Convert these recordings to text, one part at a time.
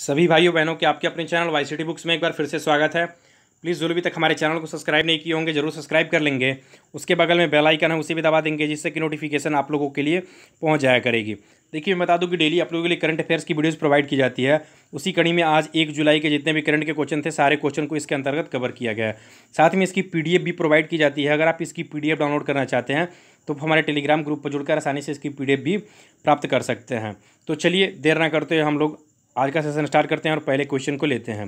सभी भाइयों बहनों के आपके अपने चैनल वाई सिटी बुक्स में एक बार फिर से स्वागत है प्लीज़ जरूर भी तक हमारे चैनल को सब्सक्राइब नहीं किए होंगे जरूर सब्सक्राइब कर लेंगे उसके बगल में बेल आइकन है उसे भी दबा देंगे जिससे कि नोटिफिकेशन आप लोगों के लिए पहुंच जाया करेगी देखिए मैं बता दूं कि डेली आप लोगों के लिए करंट अफेयर्स की वीडियोज़ प्रोवाइड की जाती है उसी कड़ी में आज एक जुलाई के जितने भी करंट के क्वेश्चन थे सारे क्वेश्चन को इसके अंतर्गत कवर किया गया है साथ में इसकी पी भी प्रोवाइड की जाती है अगर आप इसकी पी डाउनलोड करना चाहते हैं तो हमारे टेलीग्राम ग्रुप पर जुड़कर आसानी से इसकी पी भी प्राप्त कर सकते हैं तो चलिए देर ना करते हुए हम लोग आज का सेशन स्टार्ट करते हैं और पहले क्वेश्चन को लेते हैं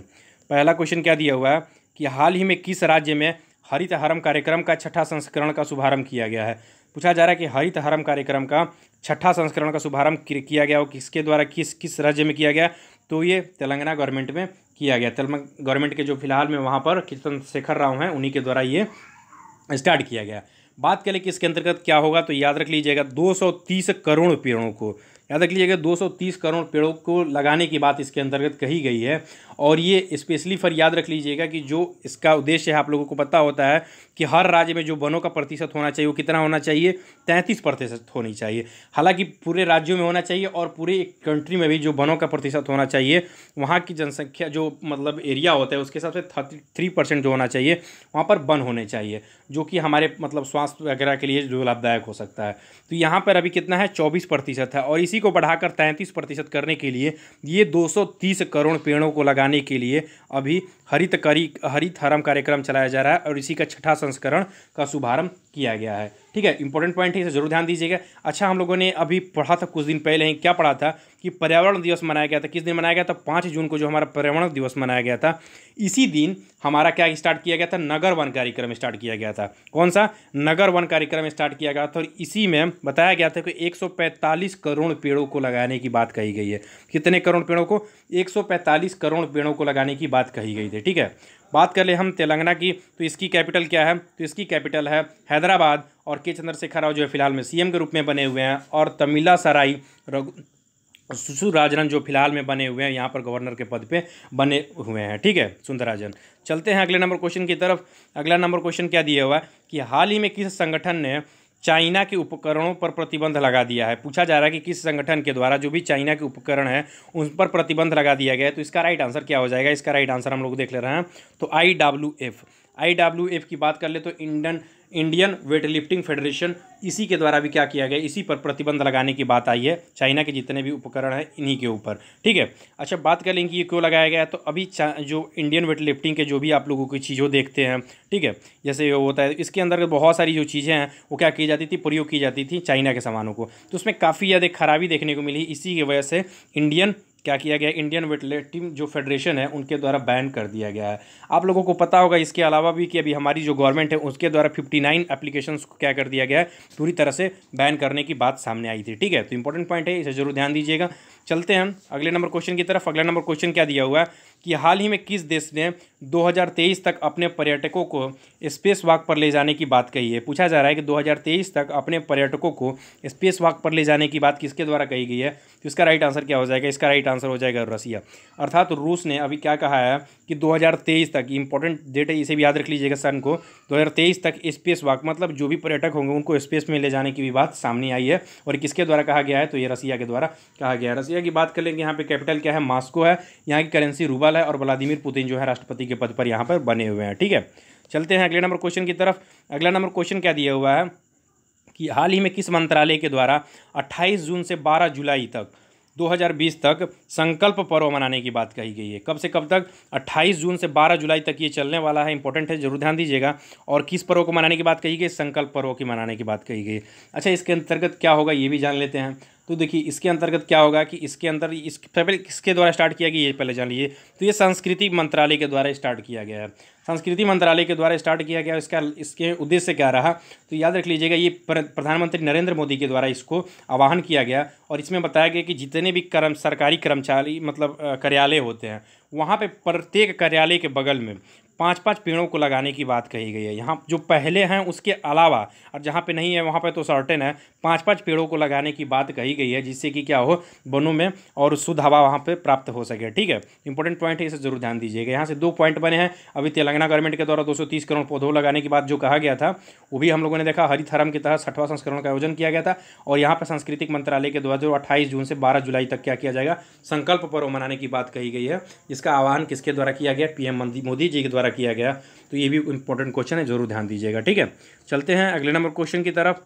पहला क्वेश्चन क्या दिया हुआ है कि हाल ही में किस राज्य में हरित हरम कार्यक्रम का छठा संस्करण का शुभारंभ किया गया है पूछा जा रहा है कि हरित हरम कार्यक्रम का छठा संस्करण का शुभारंभ किया गया और किसके द्वारा किस किस राज्य में किया गया तो ये तेलंगाना गवर्नमेंट में किया गया तेलंगाना गवर्नमेंट के जो फिलहाल में वहाँ पर कीर्तन शेखर राव हैं उन्हीं के द्वारा ये स्टार्ट किया गया बात करें कि इसके अंतर्गत क्या होगा तो याद रख लीजिएगा 230 करोड़ पेड़ों को याद रख लीजिएगा 230 करोड़ पेड़ों को लगाने की बात इसके अंतर्गत कही गई है और ये स्पेशली फॉर याद रख लीजिएगा कि जो इसका उद्देश्य है आप लोगों को पता होता है कि हर राज्य में जो वनों का प्रतिशत होना चाहिए वो कितना होना चाहिए तैंतीस प्रतिशत होनी चाहिए हालांकि पूरे राज्यों में होना चाहिए और पूरे एक कंट्री में भी जो वनों का प्रतिशत होना चाहिए वहाँ की जनसंख्या जो मतलब एरिया होता है उसके हिसाब से थर्टी थ्री परसेंट जो होना चाहिए वहाँ पर वन होने चाहिए जो कि हमारे मतलब स्वास्थ्य वगैरह के लिए जो लाभदायक हो सकता है तो यहाँ पर अभी कितना है चौबीस प्रतिशत है और इसी को बढ़ाकर तैंतीस प्रतिशत करने के लिए ये 230 करोड़ पेड़ों को लगाने के लिए अभी हरित करी हरित हरम कार्यक्रम चलाया जा रहा है और इसी का छठा संस्करण का शुभारंभ किया गया है ठीक है इंपॉर्टेंट पॉइंट है इसे जरूर ध्यान दीजिएगा अच्छा हम लोगों ने अभी पढ़ा था कुछ दिन पहले ही क्या पढ़ा था कि पर्यावरण दिवस मनाया गया था किस दिन मनाया गया था पाँच जून को जो हमारा पर्यावरण दिवस मनाया गया था इसी दिन हमारा क्या स्टार्ट किया गया था नगर वन कार्यक्रम स्टार्ट किया गया था कौन सा नगर वन कार्यक्रम स्टार्ट किया गया था और इसी में बताया गया था कि एक करोड़ पेड़ों को लगाने की बात कही गई है कितने करोड़ पेड़ों को एक करोड़ पेड़ों को लगाने की बात कही गई थी ठीक है बात कर ले हम तेलंगाना की तो इसकी कैपिटल क्या है तो इसकी कैपिटल है हैदराबाद और के चंद्रशेखर राव जो है फिलहाल में सीएम के रूप में बने हुए हैं और तमिला सराई सुसु राजन जो फिलहाल में बने हुए हैं यहाँ पर गवर्नर के पद पे बने हुए हैं ठीक है सुंदराजन चलते हैं अगले नंबर क्वेश्चन की तरफ अगला नंबर क्वेश्चन क्या दिया हुआ है कि हाल ही में किस संगठन ने चाइना के उपकरणों पर प्रतिबंध लगा दिया है पूछा जा रहा है कि किस संगठन के द्वारा जो भी चाइना के उपकरण है उन पर प्रतिबंध लगा दिया गया है तो इसका राइट आंसर क्या हो जाएगा इसका राइट आंसर हम लोग देख ले रहे हैं तो I W F I W F की बात कर ले तो Indian Indian weight lifting federation इसी के द्वारा भी क्या किया गया इसी पर प्रतिबंध लगाने की बात आई है चाइना के जितने भी उपकरण हैं इन्हीं के ऊपर ठीक है अच्छा बात कर लेंगे ये क्यों लगाया गया तो अभी जो इंडियन वेट लिफ्टिंग के जो भी आप लोगों की चीज़ों देखते हैं ठीक है जैसे ये होता है इसके अंदर बहुत सारी जो चीज़ें हैं वो क्या की जाती थी प्रयोग की जाती थी चाइना के सामानों को तो उसमें काफ़ी ज़्यादा खराबी देखने को मिली इसी की वजह से इंडियन क्या किया गया इंडियन वेटलिफ्टिंग जो फेडरेशन है उनके द्वारा बैन कर दिया गया है आप लोगों को पता होगा इसके अलावा भी कि अभी हमारी जो गवर्नमेंट है उसके द्वारा 59 नाइन एप्लीकेशन को क्या कर दिया गया है पूरी तरह से बैन करने की बात सामने आई थी ठीक है तो इंपॉर्टेंट पॉइंट है इसे जरूर ध्यान दीजिएगा चलते हैं अगले नंबर क्वेश्चन की तरफ अगला नंबर क्वेश्चन क्या दिया हुआ है कि हाल ही में किस देश ने 2023 तक अपने पर्यटकों को स्पेस वॉक पर ले जाने की बात कही है पूछा जा रहा है कि 2023 तक अपने पर्यटकों को स्पेस वॉक पर ले जाने की बात किसके द्वारा कही गई है तो इसका राइट आंसर क्या हो जाएगा इसका राइट आंसर हो जाएगा रसिया अर्थात तो रूस ने अभी क्या कहा है कि दो तक इंपॉर्टेंट डेट है इसे भी याद रख लीजिएगा सन को दो तक स्पेस वॉक मतलब जो भी पर्यटक होंगे उनको स्पेस में ले जाने की भी बात सामने आई है और किसके द्वारा कहा गया है तो ये रसिया के द्वारा कहा गया है रशिया की बात कर लेंगे यहाँ पे कैपिटल क्या है मास्को है यहाँ की करेंसी रूबल है और व्लादिमिर पुतिन जो है राष्ट्रपति के पद पर यहाँ पर बने हुए हैं ठीक है चलते हैं अगले नंबर क्वेश्चन की तरफ अगला नंबर क्वेश्चन क्या दिया हुआ है कि हाल ही में किस मंत्रालय के द्वारा अट्ठाईस जून से बारह जुलाई तक 2020 तक संकल्प पर्व मनाने की बात कही गई है कब से कब तक 28 जून से 12 जुलाई तक ये चलने वाला है इंपॉर्टेंट है जरूर ध्यान दीजिएगा और किस पर्व को मनाने की बात कही गई संकल्प पर्व की मनाने की बात कही गई अच्छा इसके अंतर्गत क्या होगा ये भी जान लेते हैं तो देखिए इसके अंतर्गत क्या होगा कि इसके अंदर इस पहले किसके द्वारा स्टार्ट किया गया ये पहले जान लीजिए तो ये संस्कृति मंत्रालय के द्वारा स्टार्ट किया गया है संस्कृति मंत्रालय के द्वारा स्टार्ट किया गया इसका इसके उद्देश्य क्या रहा तो याद रख लीजिएगा ये प्रधानमंत्री नरेंद्र मोदी के द्वारा इसको आवाहन किया गया और इसमें बताया गया कि जितने भी कर्म सरकारी कर्मचारी मतलब कार्यालय होते हैं वहाँ पे प्रत्येक कार्यालय के बगल में पाँच पाँच पेड़ों को लगाने की बात कही गई है यहाँ जो पहले हैं उसके अलावा और जहाँ पे नहीं है वहाँ पे तो सर्टेन है पाँच पाँच पेड़ों को लगाने की बात कही गई है जिससे कि क्या हो वनों में और शुद्ध हवा वहाँ पे प्राप्त हो सके ठीक है इंपॉर्टेंट पॉइंट है इसे जरूर ध्यान दीजिएगा यहाँ से दो पॉइंट बने हैं अभी तेलंगाना गवर्नमेंट के द्वारा दो करोड़ पौधों लगाने की बात जो कहा गया था वो भी हम लोगों ने देखा हरित हरम के तहत छठवा संस्करण का आयोजन किया गया था और यहाँ पर सांस्कृतिक मंत्रालय के द्वारा जून से बारह जुलाई तक क्या किया जाएगा संकल्प पर्व मनाने की बात कही गई है इसका आह्वान किसके द्वारा किया गया पीएम मोदी जी के द्वारा द्वारा किया गया तो ये भी इंपॉर्टेंट क्वेश्चन है जरूर ध्यान दीजिएगा ठीक है चलते हैं अगले नंबर क्वेश्चन की तरफ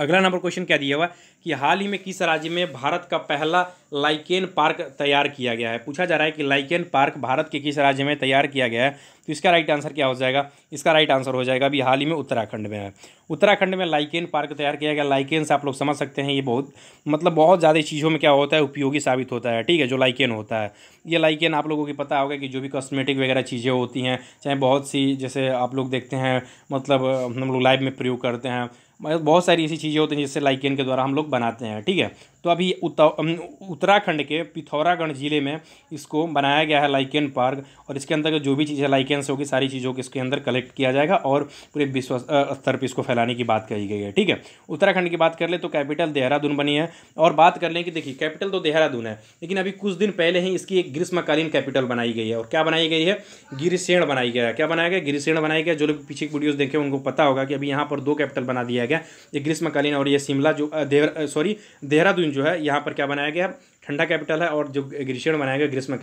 अगला नंबर क्वेश्चन क्या दिया हुआ कि हाल ही में किस राज्य में भारत का पहला लाइकेन पार्क तैयार किया गया है पूछा जा रहा है कि लाइकेन पार्क भारत के किस राज्य में तैयार किया गया है तो इसका राइट आंसर क्या हो जाएगा इसका राइट आंसर हो जाएगा अभी हाल ही में उत्तराखंड में है उत्तराखंड में लाइकेन पार्क तैयार किया गया लाइकेन से आप लोग समझ सकते हैं ये बहुत मतलब बहुत ज़्यादा चीज़ों में क्या होता है उपयोगी साबित होता है ठीक है जो लाइकेन होता है ये लाइकेन आप लोगों की पता होगा कि जो भी कॉस्मेटिक वगैरह चीज़ें होती हैं चाहे बहुत सी जैसे आप लोग देखते हैं मतलब हम लोग लाइव में प्रयोग करते हैं मतलब बहुत सारी ऐसी चीज़ें होती हैं जिससे लाइकेन के द्वारा हम लोग बनाते हैं ठीक है तो अभी उत्तराखंड के पिथौरागढ़ ज़िले में इसको बनाया गया है लाइकेन पार्क और इसके अंदर जो भी चीज़ें लाइकेंस होगी सारी चीज़ों को इसके अंदर कलेक्ट किया जाएगा और पूरे विश्व स्तर पर इसको फैलाने की बात कही गई है ठीक है उत्तराखंड की बात कर ले तो कैपिटल देहरादून बनी है और बात कर लें कि देखिए कैपिटल तो देहरादून है लेकिन अभी कुछ दिन पहले ही इसकी एक ग्रीष्मकालीन कैपिटल बनाई गई है और क्या बनाई गई है गिरिसेण बनाई गया है क्या बनाया गया गिरिसेण बनाया गया जो लोग पीछे वीडियोज़ देखे उनको पता होगा कि अभी यहाँ पर दो कैपिटल बना दिया गया एक ग्रीष्मकालीन और ये शिमला जो देहरा सॉरी देहरादून जो है यहाँ पर क्या बनाया गया ठंडा कैपिटल है और जो ग्रीष्म बनाया गया ग्रीष्म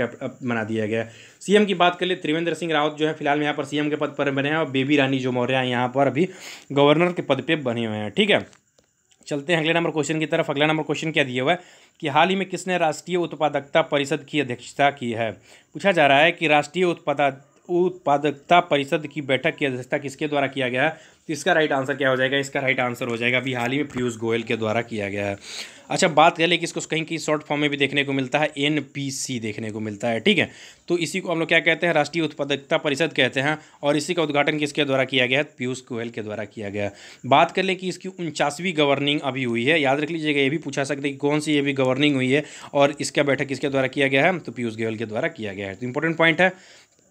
बना दिया गया सीएम की बात कर ले त्रिवेंद्र सिंह रावत जो है फिलहाल यहाँ पर सीएम के पद पर बने हैं और बेबी रानी जो मौर्य हैं यहाँ पर अभी गवर्नर के पद पे बने हुए हैं ठीक है चलते हैं अगले नंबर क्वेश्चन की तरफ अगला नंबर क्वेश्चन क्या दिया हुआ है कि हाल ही में किसने राष्ट्रीय उत्पादकता परिषद की अध्यक्षता की है पूछा जा रहा है कि राष्ट्रीय उत्पादा उत्पादकता परिषद की बैठक की अध्यक्षता किसके द्वारा किया गया है तो इसका राइट आंसर क्या हो जाएगा इसका राइट आंसर हो जाएगा अभी हाल ही में पीयूष गोयल के द्वारा किया गया है अच्छा बात कर ले कि इसको कहीं कहीं शॉर्ट फॉर्म में भी देखने को मिलता है एन देखने को मिलता है ठीक है तो इसी को हम लोग क्या कहते हैं राष्ट्रीय उत्पादकता परिषद कहते हैं और इसी का उद्घाटन किसके द्वारा किया गया है पीयूष गोयल के द्वारा किया गया बात कर ले कि इसकी उनचासवीं गवर्निंग अभी हुई है याद रख लीजिएगा ये भी पूछा सकते हैं कि कौन सी ये भी गवर्निंग हुई है और इसका बैठक किसके द्वारा किया गया है तो पीयूष गोयल के द्वारा किया गया है तो इंपॉर्टेंट पॉइंट है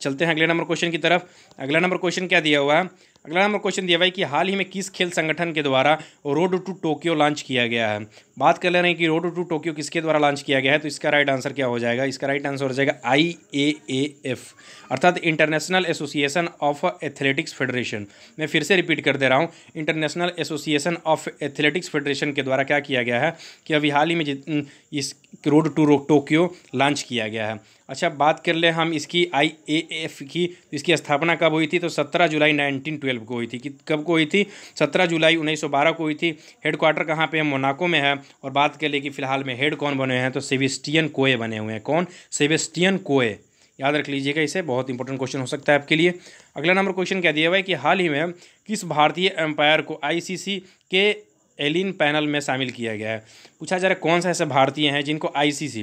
चलते हैं अगले नंबर क्वेश्चन की तरफ अगला नंबर क्वेश्चन क्या दिया हुआ है अगला नंबर क्वेश्चन दिया भाई कि हाल ही में किस खेल संगठन के द्वारा रोड टू टोक्यो लॉन्च किया गया है बात कर ले रहे हैं कि रोड टू टोक्यो किसके द्वारा लॉन्च किया गया है तो इसका राइट आंसर क्या हो जाएगा इसका राइट आंसर हो जाएगा आई ए ए एफ अर्थात international association of athletics federation मैं फिर से रिपीट कर दे रहा हूँ international association of athletics federation के द्वारा क्या किया गया है कि अभी हाल ही में इस रोड टू टोक्यो लॉन्च किया गया है अच्छा बात कर ले हम इसकी आई ए एफ की इसकी स्थापना कब हुई थी तो सत्रह जुलाई नाइनटीन ट्वेल्व को हुई थी कि कब को हुई थी सत्रह जुलाई उन्नीस सौ बारह को हुई थी हेड क्वार्टर कहाँ पर है मोनाको में है और बात कर ले कि फिलहाल में हेड कौन बने हैं तो सेविस्टियन कोए बने हुए हैं कौन सेविस्टियन कोए याद रख लीजिएगा इसे बहुत इंपॉर्टेंट क्वेश्चन हो सकता है आपके लिए अगला नंबर क्वेश्चन क्या दिया हुआ है कि हाल ही में किस भारतीय एम्पायर को आईसीसी के एलिन पैनल में शामिल किया गया है पूछा जा रहा है कौन सा ऐसे भारतीय हैं जिनको आईसीसी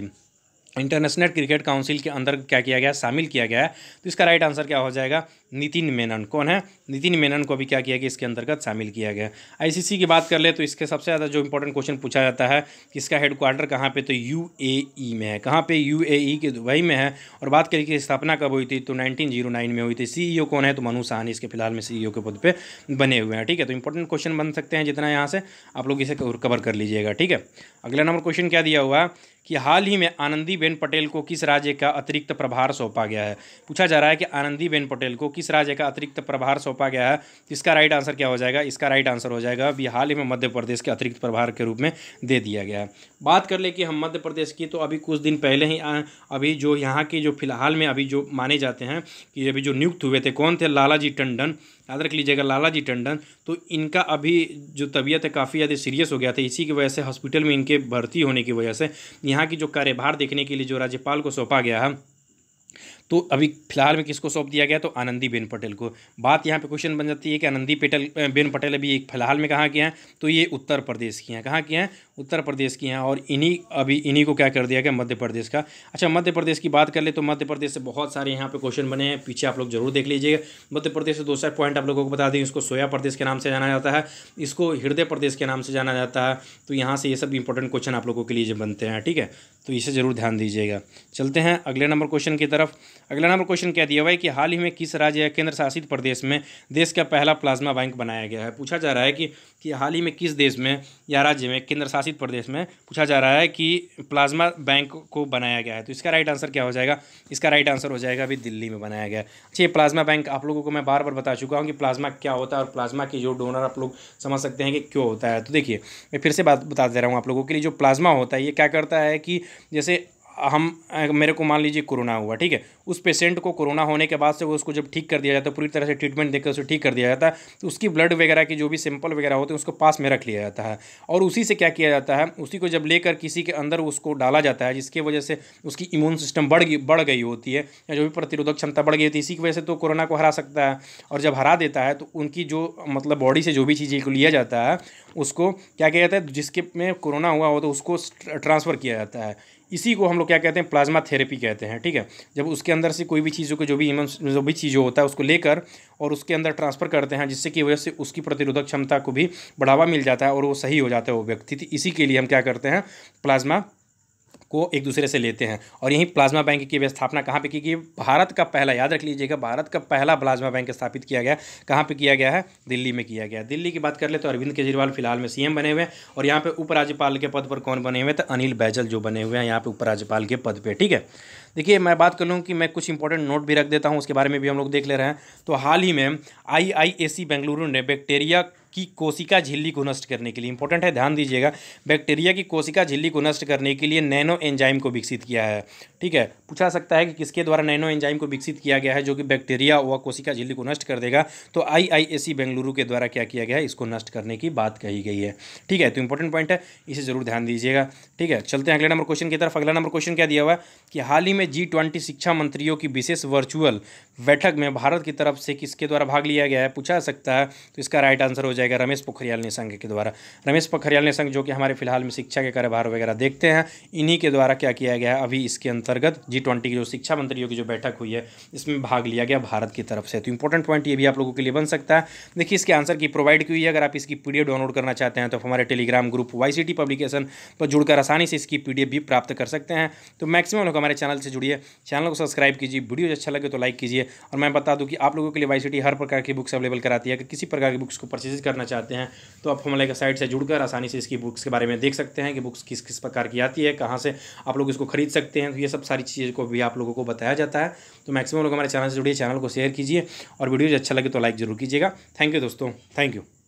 इंटरनेशनल क्रिकेट काउंसिल के अंदर क्या किया गया शामिल किया गया है तो इसका राइट आंसर क्या हो जाएगा नितिन मेनन कौन है नितिन मेनन को भी क्या किया कि इसके अंतर्गत शामिल किया गया आईसीसी की बात कर ले तो इसके सबसे ज़्यादा जो इंपॉर्टेंट क्वेश्चन पूछा जाता है कि इसका हेडक्वार्टर कहाँ पे तो यूएई e में है कहाँ पे यूएई e के दुबई में है और बात करिए कि स्थापना कब हुई थी तो नाइनटीन oh में हुई थी सी e कौन है तो मनु साहनी इसके फिलहाल में सी के पद पर बने हुए हैं ठीक है तो इंपॉर्टेंट क्वेश्चन बन सकते हैं जितना यहाँ से आप लोग इसे कवर कर लीजिएगा ठीक है अगला नंबर क्वेश्चन क्या दिया हुआ है कि हाल ही में आनंदीबेन पटेल को किस राज्य का अतिरिक्त प्रभार सौंपा गया है पूछा जा रहा है कि आनंदीबेन पटेल को किस राज्य का अतिरिक्त प्रभार सौंपा गया है इसका राइट आंसर क्या हो जाएगा इसका राइट आंसर हो जाएगा अभी हाल ही में मध्य प्रदेश के अतिरिक्त प्रभार के रूप में दे दिया गया है बात कर ले कि हम मध्य प्रदेश की तो अभी कुछ दिन पहले ही अभी जो यहाँ के जो फिलहाल में अभी जो माने जाते हैं कि अभी जो नियुक्त हुए थे कौन थे लालाजी टंडन याद रख लीजिएगा लालाजी टंडन तो इनका अभी जो तबीयत है काफ़ी ज़्यादा सीरियस हो गया था इसी की वजह से हॉस्पिटल में इनके भर्ती होने की वजह से यहाँ की जो कार्यभार देखने के लिए जो राज्यपाल को सौंपा गया है तो अभी फिलहाल में किसको सौंप दिया गया तो आनंदी बेन पटेल को बात यहाँ पे क्वेश्चन बन जाती है कि आनंदी पटेल बेन पटेल अभी एक फिलहाल में कहाँ के हैं तो ये उत्तर प्रदेश की हैं कहाँ की हैं उत्तर प्रदेश की हैं और इन्हीं अभी इन्हीं को क्या कर दिया गया मध्य प्रदेश का अच्छा मध्य प्रदेश की बात कर ले तो मध्य प्रदेश से बहुत सारे यहाँ पर क्वेश्चन बने हैं पीछे आप लोग जरूर देख लीजिएगा मध्य प्रदेश से दूसरा पॉइंट आप लोगों को बता दें इसको सोया प्रदेश के नाम से जाना जाता है इसको हृदय प्रदेश के नाम से जाना जाता है तो यहाँ से ये सब इंपॉर्टेंट क्वेश्चन आप लोगों के लिए बनते हैं ठीक है तो इसे ज़रूर ध्यान दीजिएगा चलते हैं अगले नंबर क्वेश्चन की तरफ अगला नंबर क्वेश्चन क्या दिया हुआ है कि हाल ही में किस राज्य या केंद्र शासित प्रदेश में देश का पहला प्लाज्मा बैंक बनाया गया है पूछा जा रहा है कि, कि हाल ही में किस देश में या राज्य में केंद्र शासित प्रदेश में पूछा जा रहा है कि प्लाज्मा बैंक को बनाया गया है तो इसका राइट आंसर क्या हो जाएगा इसका राइट आंसर हो जाएगा अभी दिल्ली में बनाया गया है अच्छा ये प्लाज्मा बैंक आप लोगों को मैं बार बार बता चुका हूँ कि प्लाज्मा क्या होता है और प्लाज्मा के जो डोनर आप लोग समझ सकते हैं कि क्यों होता है तो देखिए मैं फिर से बात बता दे रहा हूँ आप लोगों के लिए जो प्लाज्मा होता है ये क्या करता है कि जैसे हम मेरे को मान लीजिए कोरोना हुआ ठीक है उस पेशेंट को कोरोना होने के बाद से वो उसको जब ठीक कर दिया जाता है पूरी तरह से ट्रीटमेंट देकर उसे ठीक कर दिया जाता है तो उसकी ब्लड वगैरह की जो भी सैंपल वगैरह होते हैं उसको पास में रख लिया जाता है और उसी से क्या किया जाता है उसी को जब लेकर किसी के अंदर उसको डाला जाता है जिसकी वजह से उसकी इम्यून सिस्टम बढ़ गई बढ़ गई होती है या जो भी प्रतिरोधक क्षमता बढ़ गई होती है इसी की वजह से तो कोरोना को हरा सकता है और जब हरा देता है तो उनकी जो मतलब बॉडी से जो भी चीज़ें को लिया जाता है उसको क्या किया जाता है जिसके में कोरोना हुआ हो तो उसको ट्रांसफ़र किया जाता है इसी को हम लोग क्या कहते हैं प्लाज्मा थेरेपी कहते हैं ठीक है जब उसके अंदर से कोई भी चीज़ों को जो भी इमन जो भी चीज़ होता है उसको लेकर और उसके अंदर ट्रांसफ़र करते हैं जिससे कि वजह से उसकी प्रतिरोधक क्षमता को भी बढ़ावा मिल जाता है और वो सही हो जाता है वो व्यक्ति तो इसी के लिए हम क्या करते हैं प्लाज्मा को एक दूसरे से लेते हैं और यहीं प्लाज्मा बैंक की स्थापना कहाँ पर की गई भारत का पहला याद रख लीजिएगा भारत का पहला प्लाज्मा बैंक स्थापित किया गया कहाँ पर किया गया है दिल्ली में किया गया दिल्ली की बात कर ले तो अरविंद केजरीवाल फिलहाल में सीएम बने हुए हैं और यहाँ पर उपराज्यपाल के पद पर कौन बने हुए हैं तो अनिल बैजल जो बने हुए हैं यहाँ पर उपराज्यपाल के पद पर ठीक है देखिए मैं बात कर लूँ कि मैं कुछ इंपॉर्टेंट नोट भी रख देता हूँ उसके बारे में भी हम लोग देख ले रहे हैं तो हाल ही में आई आई ए सी बेंगलुरु ने बैक्टेरिया की कोशिका झिल्ली को नष्ट करने के लिए इंपॉर्टेंट है ध्यान दीजिएगा बैक्टीरिया की कोशिका झिल्ली को नष्ट करने के लिए नैनो एंजाइम को विकसित किया है ठीक है पूछा सकता है कि किसके द्वारा नैनो एंजाइम को विकसित किया गया है जो कि बैक्टीरिया व कोशिका झिल्ली को नष्ट कर देगा तो आईआईएसी बेंगलुरु के द्वारा क्या किया गया है इसको नष्ट करने की बात कही गई है ठीक है तो इंपॉर्टेंट पॉइंट है इसे जरूर ध्यान दीजिएगा ठीक है चलते हैं अगले नंबर क्वेश्चन की तरफ अगला नंबर क्वेश्चन क्या दिया हुआ है कि हाल ही में जी ट्वेंटी शिक्षा मंत्रियों की विशेष वर्चुअल बैठक में भारत की तरफ से किसके द्वारा भाग लिया गया है पूछा सकता है तो इसका राइट आंसर हो जाएगा जाएगा रमेश पोखरियाल निशंक के द्वारा रमेश पोखरियाल निशंक जो कि हमारे फिलहाल में शिक्षा के कार्यभार वगैरह देखते हैं इन्हीं के द्वारा क्या किया गया है अभी इसके अंतर्गत जी ट्वेंटी की जो शिक्षा मंत्रियों की जो बैठक हुई है इसमें भाग लिया गया भारत की तरफ से तो इंपॉर्टेंट पॉइंट ये भी आप लोगों के लिए बन सकता है देखिए इसके आंसर की प्रोवाइड की हुई है अगर आप इसकी पी डाउनलोड करना चाहते हैं तो हमारे टेलीग्राम ग्रुप वाई पब्लिकेशन पर जुड़कर आसानी से इसकी पीडीएफ भी प्राप्त कर सकते हैं तो मैक्सिमम लोग हमारे चैनल से जुड़िए चैनल को सब्सक्राइब कीजिए वीडियो अच्छा लगे तो लाइक कीजिए और मैं बता दूँ कि आप लोगों के लिए वाई हर प्रकार की बुक्स अवेलेबल कराती है अगर किसी प्रकार की बुक्स को परचेज कर करना चाहते हैं तो आप हमारे साइट से जुड़कर आसानी से इसकी बुक्स के बारे में देख सकते हैं कि बुक्स किस किस प्रकार की आती है कहाँ से आप लोग इसको खरीद सकते हैं तो ये सब सारी चीज़ को भी आप लोगों को बताया जाता है तो मैक्सिमम लोग हमारे चैनल से जुड़िए चैनल को शेयर कीजिए और वीडियो अच्छा लगे तो लाइक जरूर कीजिएगा थैंक यू दोस्तों थैंक यू